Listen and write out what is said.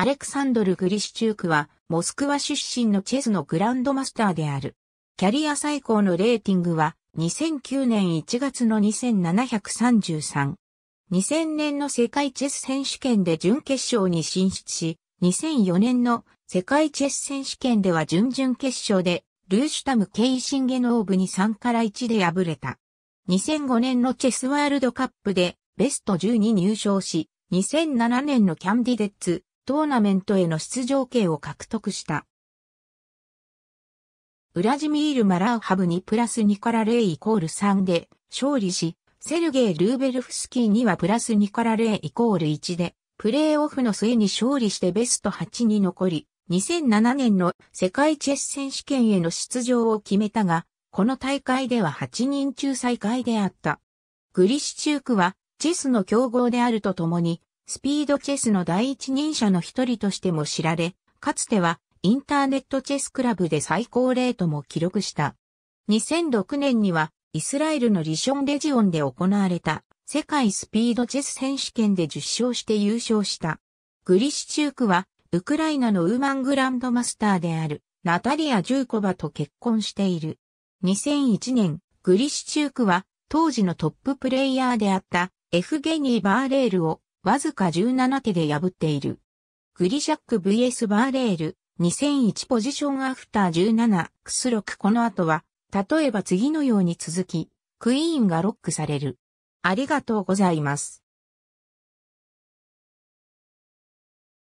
アレクサンドル・グリシチュークは、モスクワ出身のチェスのグランドマスターである。キャリア最高のレーティングは、2009年1月の2733。2000年の世界チェス選手権で準決勝に進出し、2004年の世界チェス選手権では準々決勝で、ルーシュタム・ケイシンゲノーブに3から1で敗れた。2005年のチェスワールドカップでベスト12入賞し、2007年のキャンディデッツ、トーナメントへの出場権を獲得した。ウラジミール・マラーハブにプラス2から0イコール3で勝利し、セルゲイ・ルーベルフスキーにはプラス2から0イコール1で、プレーオフの末に勝利してベスト8に残り、2007年の世界チェス選手権への出場を決めたが、この大会では8人中最下位であった。グリシチュークは、チェスの強豪であるとともに、スピードチェスの第一人者の一人としても知られ、かつてはインターネットチェスクラブで最高レートも記録した。2006年にはイスラエルのリションレジオンで行われた世界スピードチェス選手権で10勝して優勝した。グリシチュークはウクライナのウーマングランドマスターであるナタリア・ジューコバと結婚している。2001年、グリシチュークは当時のトッププレイヤーであったエフゲニー・バーレールをわずか17手で破っている。グリシャック VS バーレール、2001ポジションアフター17、クス6この後は、例えば次のように続き、クイーンがロックされる。ありがとうございます。